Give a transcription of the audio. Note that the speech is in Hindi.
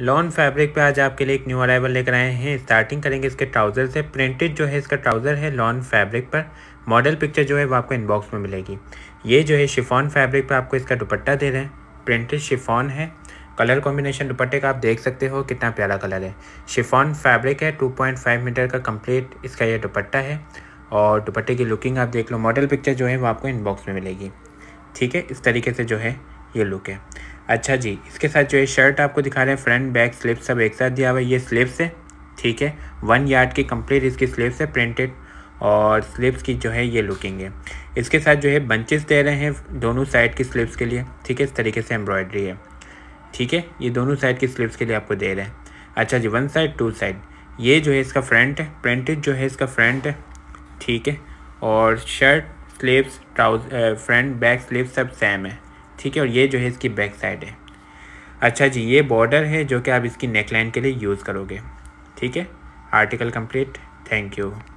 लॉन फैब्रिक पे आज आपके लिए एक न्यू अराइवल लेकर आए हैं स्टार्टिंग करेंगे इसके ट्राउज़र से प्रिंटेड जो है इसका ट्राउज़र है लॉन फैब्रिक पर मॉडल पिक्चर जो है वो आपको इनबॉक्स में मिलेगी ये जो है शिफॉन फैब्रिक पर आपको इसका दुपट्टा दे रहे हैं प्रिंटेड शिफॉन है कलर कॉम्बिनेशन दुपट्टे का आप देख सकते हो कितना प्यारा कलर है शिफॉन फैब्रिक है 2.5 मीटर का कंप्लीट इसका यह दुपट्टा है और दुपट्टे की लुकिंग आप देख लो मॉडल पिक्चर जो है वो आपको इनबॉक्स में मिलेगी ठीक है इस तरीके से जो है ये लुक है अच्छा जी इसके साथ जो ये शर्ट आपको दिखा रहे हैं फ्रंट बैक स्लिप सब एक साथ दिया हुआ है ये स्लिप्स है ठीक है वन यार्ड की कंप्लीट इसकी स्लिप्स है प्रिंटेड और स्लिप्स की जो है ये लुकिंग है इसके साथ जो है बंचेस दे रहे हैं दोनों साइड की स्लिप्स के लिए ठीक है इस तरीके से एम्ब्रॉयडरी है ठीक है ये दोनों साइड की स्लिप्स के लिए आपको दे रहे हैं अच्छा जी वन साइड टू साइड ये जो है इसका फ्रंट है प्रिंटेड जो है इसका फ्रंट है ठीक है और shirt sleeves trouser front back sleeve सब सेम है ठीक है और ये जो है इसकी बैक साइड है अच्छा जी ये बॉर्डर है जो कि आप इसकी नेकलाइन के लिए यूज़ करोगे ठीक है आर्टिकल कंप्लीट थैंक यू